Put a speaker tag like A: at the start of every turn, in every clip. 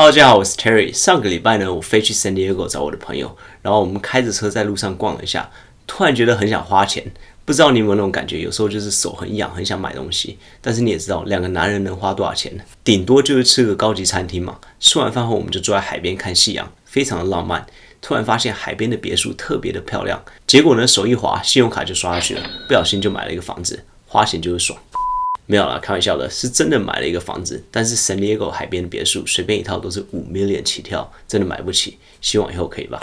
A: 大家好，我是 Terry。上个礼拜呢，我飞去 San Diego 找我的朋友，然后我们开着车在路上逛了一下，突然觉得很想花钱。不知道你有没有那种感觉？有时候就是手很痒，很想买东西。但是你也知道，两个男人能花多少钱呢？顶多就是吃个高级餐厅嘛。吃完饭后，我们就坐在海边看夕阳，非常的浪漫。突然发现海边的别墅特别的漂亮。结果呢，手一滑，信用卡就刷下去了，不小心就买了一个房子。花钱就是爽。没有啦，开玩笑的，是真的买了一个房子。但是 Diego 海边的别墅，随便一套都是五 million 起跳，真的买不起。希望以后可以吧。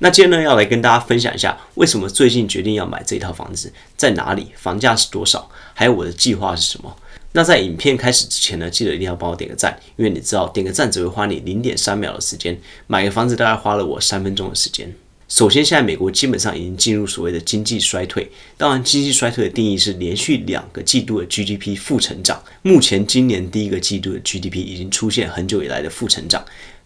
A: 那今天呢，要来跟大家分享一下，为什么最近决定要买这套房子，在哪里，房价是多少，还有我的计划是什么。那在影片开始之前呢，记得一定要帮我点个赞，因为你知道，点个赞只会花你零点三秒的时间，买个房子大概花了我三分钟的时间。首先，现在美国基本上已经进入所谓的经济衰退。当然，经济衰退的定义是连续两个季度的 GDP 负成长。目前，今年第一个季度的 GDP 已经出现很久以来的负成长。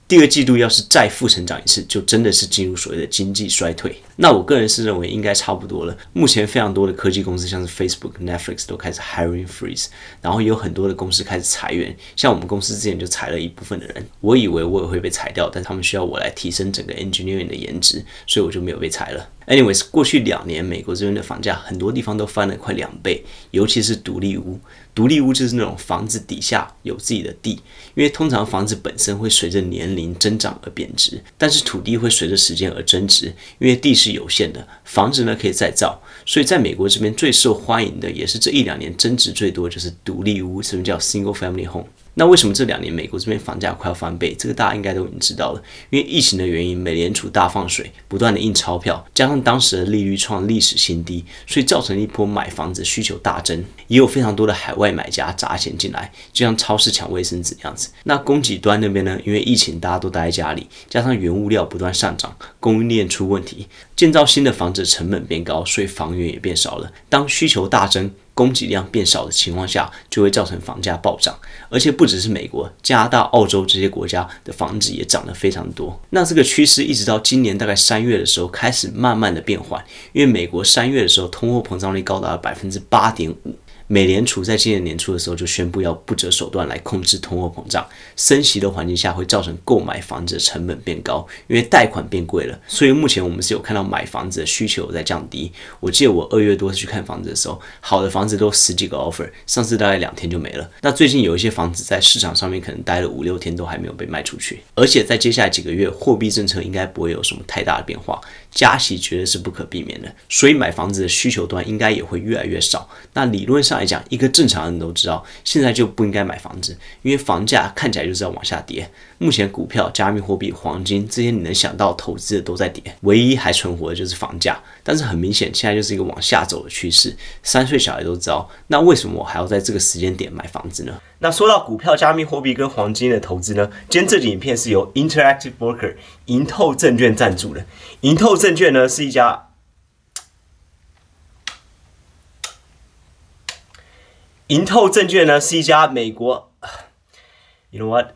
A: 第二季度要是再负成长一次，就真的是进入所谓的经济衰退。那我个人是认为应该差不多了。目前非常多的科技公司，像是 Facebook、Netflix 都开始 hiring freeze，然后有很多的公司开始裁员。像我们公司之前就裁了一部分的人。我以为我也会被裁掉，但他们需要我来提升整个 engineering 的颜值，所以我就没有被裁了。anyways，过去两年，美国这边的房价很多地方都翻了快两倍，尤其是独立屋。独立屋就是那种房子底下有自己的地，因为通常房子本身会随着年龄增长而贬值，但是土地会随着时间而增值，因为地是有限的，房子呢可以再造。所以在美国这边最受欢迎的，也是这一两年增值最多，就是独立屋，什么叫 single family home？那为什么这两年美国这边房价快要翻倍？这个大家应该都已经知道了。因为疫情的原因，美联储大放水，不断的印钞票，加上当时的利率创历史新低，所以造成一波买房子需求大增，也有非常多的海外买家砸钱进来，就像超市抢卫生纸那样子。那供给端那边呢？因为疫情大家都待在家里，加上原物料不断上涨，供应链出问题，建造新的房子成本变高，所以房源也变少了。当需求大增。供给量变少的情况下，就会造成房价暴涨。而且不只是美国、加拿大、澳洲这些国家的房子也涨得非常多。那这个趋势一直到今年大概三月的时候开始慢慢的变缓，因为美国三月的时候通货膨胀率高达了百分之八点五。美联储在今年年初的时候就宣布要不择手段来控制通货膨胀。升息的环境下会造成购买房子的成本变高，因为贷款变贵了。所以目前我们是有看到买房子的需求在降低。我记得我二月多去看房子的时候，好的房子都十几个 offer，上次大概两天就没了。那最近有一些房子在市场上面可能待了五六天都还没有被卖出去。而且在接下来几个月，货币政策应该不会有什么太大的变化。加息绝对是不可避免的，所以买房子的需求端应该也会越来越少。那理论上来讲，一个正常人都知道，现在就不应该买房子，因为房价看起来就是要往下跌。目前股票、加密货币、黄金这些你能想到投资的都在跌，唯一还存活的就是房价。但是很明显，现在就是一个往下走的趋势。三岁小孩都知道，那为什么我还要在这个时间点买房子呢？那说到股票、加密货币跟黄金的投资呢？今天这集影片是由 Interactive Broker 银透证券赞助的。银透证券呢是一家，银透证券呢是一家美国，You know what？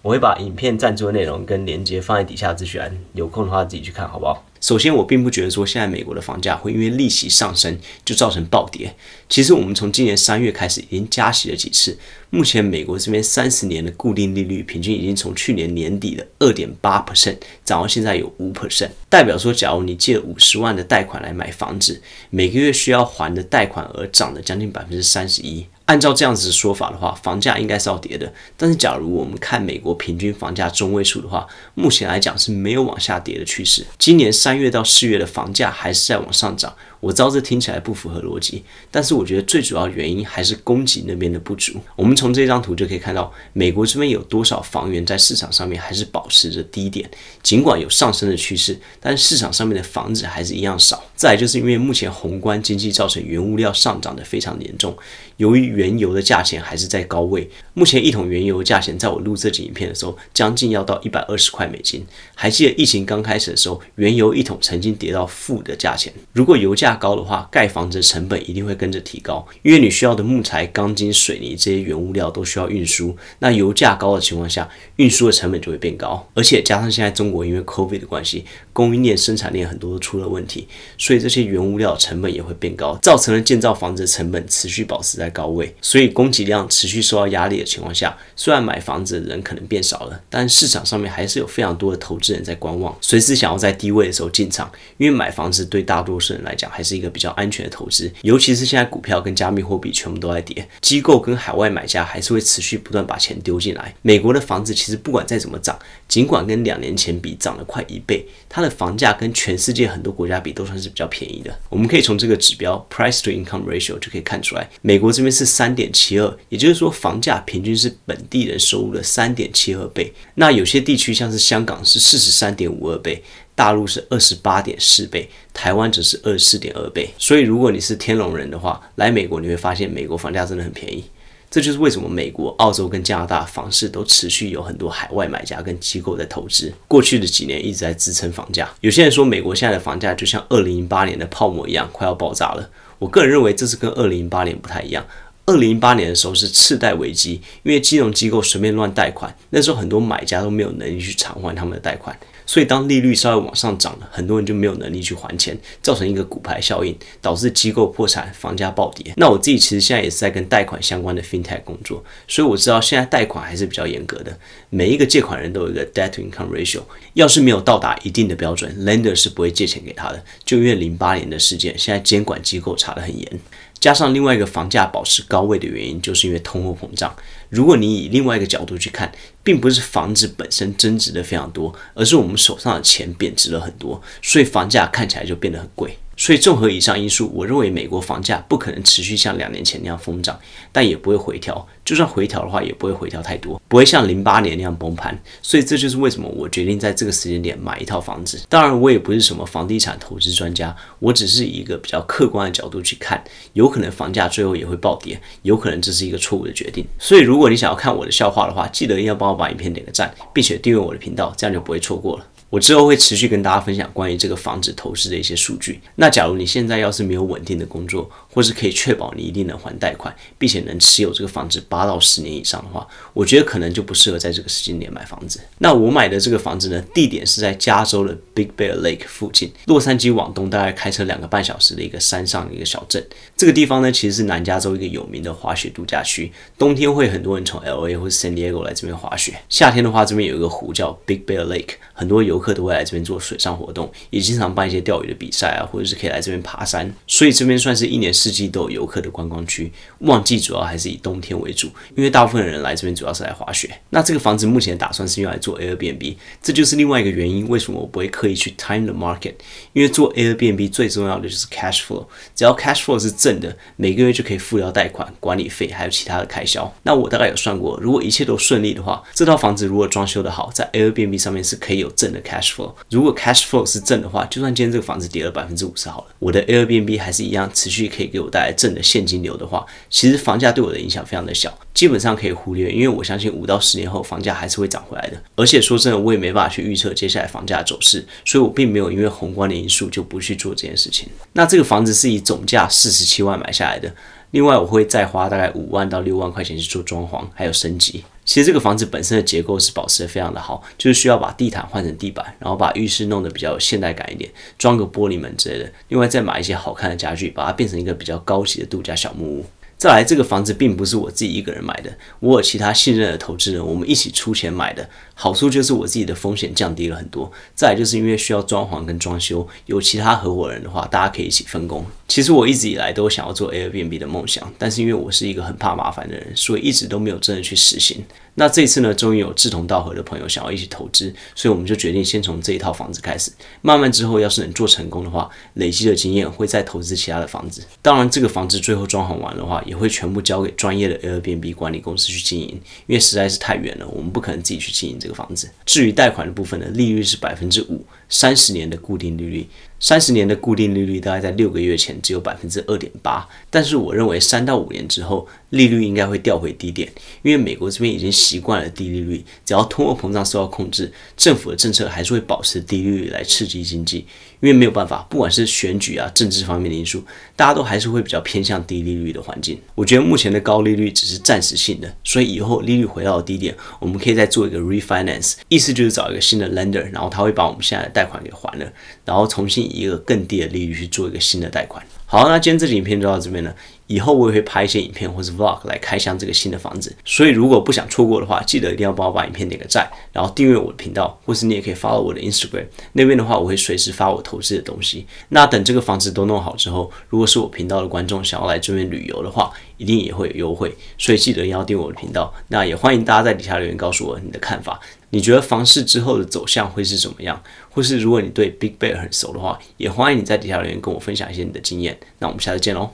A: 我会把影片赞助的内容跟链接放在底下资讯，有空的话自己去看好不好？首先，我并不觉得说现在美国的房价会因为利息上升就造成暴跌。其实，我们从今年三月开始已经加息了几次。目前，美国这边三十年的固定利率平均已经从去年年底的二点八 percent 涨到现在有五%。percent，代表说，假如你借五十万的贷款来买房子，每个月需要还的贷款额涨了将近百分之三十一。按照这样子的说法的话，房价应该是要跌的。但是，假如我们看美国平均房价中位数的话，目前来讲是没有往下跌的趋势。今年三月到四月的房价还是在往上涨。我招这听起来不符合逻辑，但是我觉得最主要原因还是供给那边的不足。我们从这张图就可以看到，美国这边有多少房源在市场上面还是保持着低点，尽管有上升的趋势，但市场上面的房子还是一样少。再就是因为目前宏观经济造成原物料上涨的非常严重，由于原油的价钱还是在高位，目前一桶原油价钱在我录这集影片的时候，将近要到一百二十块美金。还记得疫情刚开始的时候，原油一桶曾经跌到负的价钱。如果油价高的话，盖房子的成本一定会跟着提高，因为你需要的木材、钢筋、水泥这些原物料都需要运输。那油价高的情况下，运输的成本就会变高，而且加上现在中国因为 COVID 的关系，供应链、生产链很多都出了问题，所以这些原物料成本也会变高，造成了建造房子的成本持续保持在高位。所以供给量持续受到压力的情况下，虽然买房子的人可能变少了，但市场上面还是有非常多的投资人在观望，随时想要在低位的时候进场，因为买房子对大多数人来讲。还是一个比较安全的投资，尤其是现在股票跟加密货币全部都在跌，机构跟海外买家还是会持续不断把钱丢进来。美国的房子其实不管再怎么涨，尽管跟两年前比涨了快一倍，它的房价跟全世界很多国家比都算是比较便宜的。我们可以从这个指标 price-to-income ratio 就可以看出来，美国这边是三点七二，也就是说房价平均是本地人收入的三点七二倍。那有些地区像是香港是四十三点五二倍。大陆是二十八点四倍，台湾只是二十四点二倍。所以如果你是天龙人的话，来美国你会发现美国房价真的很便宜。这就是为什么美国、澳洲跟加拿大房市都持续有很多海外买家跟机构在投资，过去的几年一直在支撑房价。有些人说美国现在的房价就像二零零八年的泡沫一样，快要爆炸了。我个人认为这是跟二零零八年不太一样。二零零八年的时候是次贷危机，因为金融机构随便乱贷款，那时候很多买家都没有能力去偿还他们的贷款。所以，当利率稍微往上涨了，很多人就没有能力去还钱，造成一个股牌效应，导致机构破产，房价暴跌。那我自己其实现在也是在跟贷款相关的 fintech 工作，所以我知道现在贷款还是比较严格的，每一个借款人都有一个 debt to income ratio，要是没有到达一定的标准，lender 是不会借钱给他的。就因为零八年的事件，现在监管机构查得很严。加上另外一个房价保持高位的原因，就是因为通货膨胀。如果你以另外一个角度去看，并不是房子本身增值的非常多，而是我们手上的钱贬值了很多，所以房价看起来就变得很贵。所以，综合以上因素，我认为美国房价不可能持续像两年前那样疯涨，但也不会回调。就算回调的话，也不会回调太多，不会像零八年那样崩盘。所以，这就是为什么我决定在这个时间点买一套房子。当然，我也不是什么房地产投资专家，我只是一个比较客观的角度去看。有可能房价最后也会暴跌，有可能这是一个错误的决定。所以，如果你想要看我的笑话的话，记得一定要帮我把影片点个赞，并且订阅我的频道，这样就不会错过了。我之后会持续跟大家分享关于这个房子投资的一些数据。那假如你现在要是没有稳定的工作，或是可以确保你一定能还贷款，并且能持有这个房子八到十年以上的话，我觉得可能就不适合在这个时间点买房子。那我买的这个房子呢，地点是在加州的 Big Bear Lake 附近，洛杉矶往东大概开车两个半小时的一个山上的一个小镇。这个地方呢，其实是南加州一个有名的滑雪度假区，冬天会很多人从 L A 或者 San Diego 来这边滑雪。夏天的话，这边有一个湖叫 Big Bear Lake，很多游游客都会来这边做水上活动，也经常办一些钓鱼的比赛啊，或者是可以来这边爬山，所以这边算是一年四季都有游客的观光区。旺季主要还是以冬天为主，因为大部分的人来这边主要是来滑雪。那这个房子目前打算是用来做 Airbnb，这就是另外一个原因，为什么我不会刻意去 Time the Market，因为做 Airbnb 最重要的就是 Cash Flow，只要 Cash Flow 是正的，每个月就可以付掉贷款、管理费还有其他的开销。那我大概有算过，如果一切都顺利的话，这套房子如果装修的好，在 Airbnb 上面是可以有正的。Cash Flow，如果 Cash Flow 是正的话，就算今天这个房子跌了百分之五十，好了，我的 Airbnb 还是一样持续可以给我带来正的现金流的话，其实房价对我的影响非常的小，基本上可以忽略。因为我相信五到十年后房价还是会涨回来的，而且说真的，我也没办法去预测接下来房价走势，所以我并没有因为宏观的因素就不去做这件事情。那这个房子是以总价四十七万买下来的。另外，我会再花大概五万到六万块钱去做装潢，还有升级。其实这个房子本身的结构是保持的非常的好，就是需要把地毯换成地板，然后把浴室弄得比较有现代感一点，装个玻璃门之类的。另外，再买一些好看的家具，把它变成一个比较高级的度假小木屋。再来，这个房子并不是我自己一个人买的，我有其他信任的投资人，我们一起出钱买的。好处就是我自己的风险降低了很多。再来就是因为需要装潢跟装修，有其他合伙人的话，大家可以一起分工。其实我一直以来都想要做 Airbnb 的梦想，但是因为我是一个很怕麻烦的人，所以一直都没有真的去实行。那这次呢，终于有志同道合的朋友想要一起投资，所以我们就决定先从这一套房子开始，慢慢之后要是能做成功的话，累积的经验会再投资其他的房子。当然，这个房子最后装潢完的话，也会全部交给专业的 Airbnb 管理公司去经营，因为实在是太远了，我们不可能自己去经营这个房子。至于贷款的部分呢，利率是百分之五，三十年的固定利率，三十年的固定利率大概在六个月前只有百分之二点八，但是我认为三到五年之后。利率应该会调回低点，因为美国这边已经习惯了低利率，只要通货膨胀受到控制，政府的政策还是会保持低利率来刺激经济。因为没有办法，不管是选举啊政治方面的因素，大家都还是会比较偏向低利率的环境。我觉得目前的高利率只是暂时性的，所以以后利率回到低点，我们可以再做一个 refinance，意思就是找一个新的 lender，然后他会把我们现在的贷款给还了，然后重新以一个更低的利率去做一个新的贷款。好，那今天这集影片就到这边了。以后我也会拍一些影片或者 vlog 来开箱这个新的房子，所以如果不想错过的话，记得一定要帮我把影片点个赞，然后订阅我的频道，或是你也可以 follow 我的 Instagram 那边的话，我会随时发我投资的东西。那等这个房子都弄好之后，如果是我频道的观众想要来这边旅游的话，一定也会有优惠，所以记得一定要订我的频道。那也欢迎大家在底下留言告诉我你的看法。你觉得房市之后的走向会是怎么样？或是如果你对 Big Bear 很熟的话，也欢迎你在底下留言跟我分享一些你的经验。那我们下次见喽。